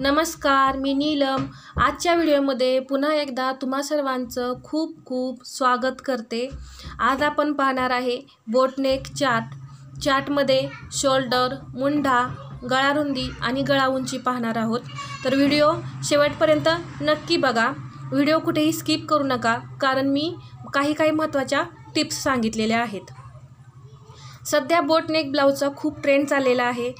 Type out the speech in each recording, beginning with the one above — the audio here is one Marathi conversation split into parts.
नमस्कार मी नीलम आजच्या व्हिडिओमध्ये पुन्हा एकदा तुम्हा सर्वांचं खूप खूप स्वागत करते आज आपण पाहणार आहे बोटनेक चाट चाटमध्ये शोल्डर मुंढा गळारुंदी आणि गळा उंची पाहणार आहोत तर व्हिडिओ शेवटपर्यंत नक्की बघा व्हिडिओ कुठेही स्किप करू नका कारण मी काही काही महत्त्वाच्या टिप्स सांगितलेल्या आहेत सध्या बोटनेक ब्लाऊजचा खूप ट्रेंड चाललेला आहे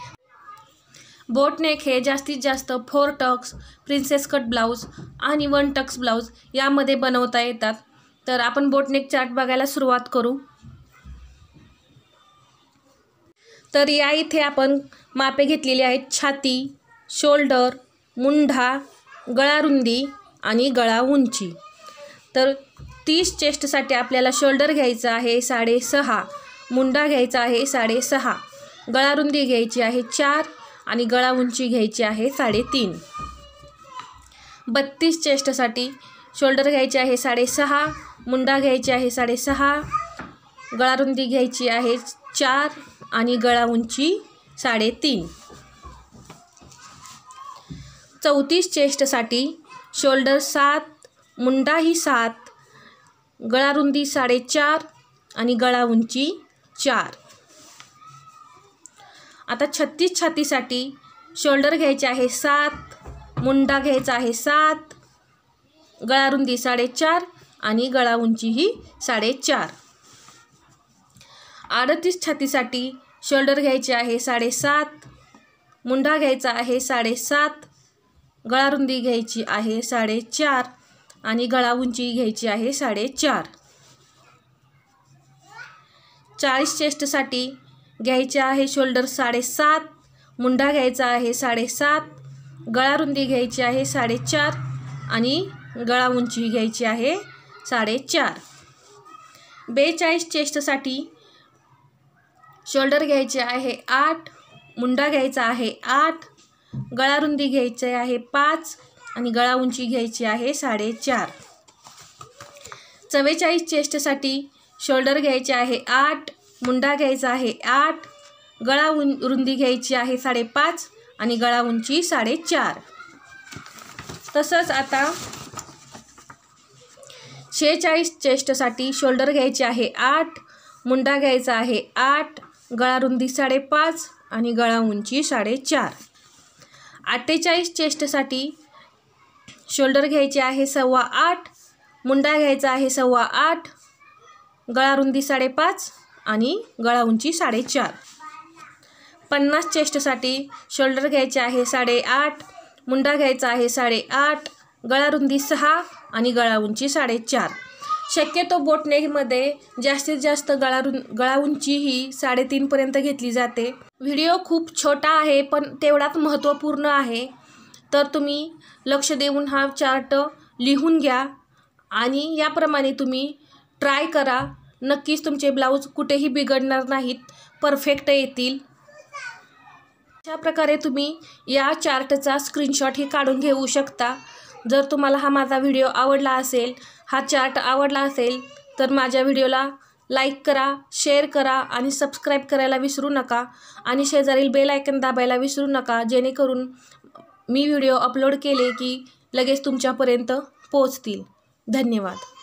बोटनेक हे जास्तीत जास्त four tucks princess cut blouse आणि वन टक्स ब्लाऊज यामध्ये बनवता येतात तर आपण बोटनेक चार्ट बघायला सुरुवात करू तर या इथे आपण मापे घेतलेली आहेत छाती शोल्डर मुंढा गळारुंदी आणि गळा उंची तर तीस चेस्टसाठी आपल्याला शोल्डर घ्यायचं आहे साडेसहा मुंडा घ्यायचा आहे साडेसहा गळारुंदी घ्यायची आहे चार आणि गळा उंची घ्यायची आहे साडेतीन बत्तीस चेस्टसाठी शोल्डर घ्यायचे आहे साडेसहा मुंडा घ्यायची आहे साडेसहा गळारुंदी घ्यायची आहे चार आणि गळा उंची साडेतीन चौतीस चेस्टसाठी शोल्डर सात मुंडा ही सात गळारुंदी साडेचार आणि गळा उंची चार आता छत्तीस छातीसाठी शोल्डर घ्यायचे आहे सात मुंडा घ्यायचा आहे सात गळारुंदी साडेचार आणि गळा उंची ही साडेचार अडतीस छातीसाठी शोल्डर घ्यायचे आहे साडेसात मुंडा घ्यायचा आहे साडेसात गळारुंदी घ्यायची आहे साडेचार आणि गळा उंची घ्यायची आहे साडेचार चाळीस चेस्टसाठी घ्यायचे आहे शोल्डर साडेसात मुंडा घ्यायचा आहे साडेसात गळारुंदी घ्यायची आहे साडेचार आणि गळा उंची घ्यायची आहे साडेचार बेचाळीस चेस्टसाठी शोल्डर घ्यायचे आहे आठ मुंडा घ्यायचा आहे आठ गळारुंदी घ्यायची आहे पाच आणि गळा उंची घ्यायची आहे साडेचार चव्वेचाळीस चेस्टसाठी शोल्डर घ्यायचे आहे आठ मुंडा घ्यायचा आहे आठ गळा उं रुंदी घ्यायची आहे साडेपाच आणि गळा उंची साडेचार तसंच आता शेहेचाळीस चेस्टसाठी शोल्डर घ्यायचे आहे आठ मुंडा घ्यायचा आहे आठ गळा रुंदी साडेपाच आणि गळा उंची साडेचार अठ्ठेचाळीस चेस्टसाठी शोल्डर घ्यायचे आहे सव्वा आठ मुंडा घ्यायचा आहे सव्वा आठ गळा रुंदी साडेपाच आणि गळा उंची साडेचार पन्नास चेस्टसाठी शोल्डर घ्यायचे आहे साडेआठ मुंडा घ्यायचा आहे साडेआठ गळा रुंदी सहा आणि गळा उंची साडेचार शक्यतो बोटनेकमध्ये जास्तीत जास्त गळा रुं गळा उंची ही साडेतीनपर्यंत घेतली जाते व्हिडिओ खूप छोटा आहे पण तेवढाच महत्त्वपूर्ण आहे तर तुम्ही लक्ष देऊन हा चार्ट लिहून घ्या आणि याप्रमाणे तुम्ही ट्राय करा नक्कीच तुमचे ब्लाऊज कुठेही बिघडणार नाहीत परफेक्ट येतील अशा प्रकारे तुम्ही या चार्टचा स्क्रीनशॉटही काढून घेऊ शकता जर तुम्हाला हा माझा व्हिडिओ आवडला असेल हा चार्ट आवडला असेल तर माझ्या व्हिडिओला लाईक करा शेअर करा आणि सबस्क्राईब करायला विसरू नका आणि शेजारील बेल आयकन दाबायला विसरू नका जेणेकरून मी व्हिडिओ अपलोड केले की लगेच तुमच्यापर्यंत पोहोचतील धन्यवाद